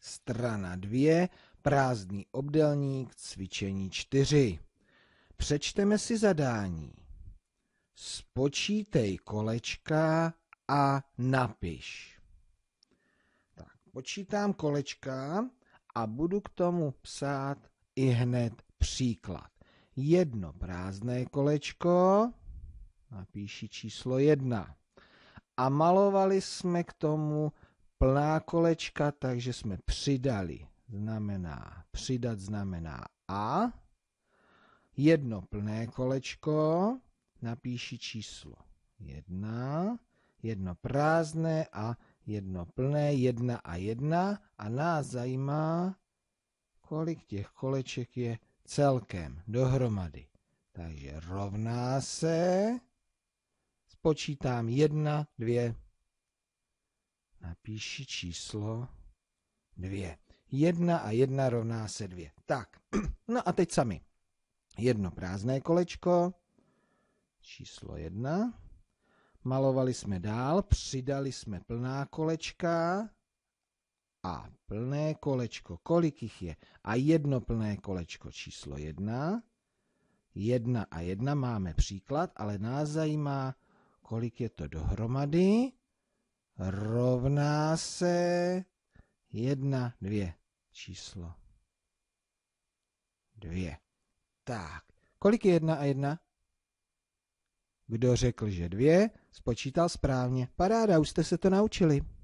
Strana 2, prázdný obdelník, cvičení 4. Přečteme si zadání. Spočítej kolečka a napiš. Tak, počítám kolečka a budu k tomu psát i hned příklad. Jedno prázdné kolečko, napíši číslo jedna. A malovali jsme k tomu plná kolečka, takže jsme přidali. Znamená, přidat znamená A. Jedno plné kolečko, napíši číslo 1, jedno prázdné a jedno plné, 1 a 1. A nás zajímá, kolik těch koleček je celkem dohromady. Takže rovná se, spočítám 1, 2, napíši číslo dvě. Jedna a jedna rovná se dvě. Tak, no a teď sami. Jedno prázdné kolečko, číslo jedna. Malovali jsme dál, přidali jsme plná kolečka a plné kolečko. Kolik jich je? A jedno plné kolečko číslo jedna. Jedna a jedna máme příklad, ale nás zajímá, kolik je to dohromady rovná se jedna, dvě číslo. Dvě. Tak, kolik je jedna a jedna? Kdo řekl, že dvě, spočítal správně. Paráda, už jste se to naučili.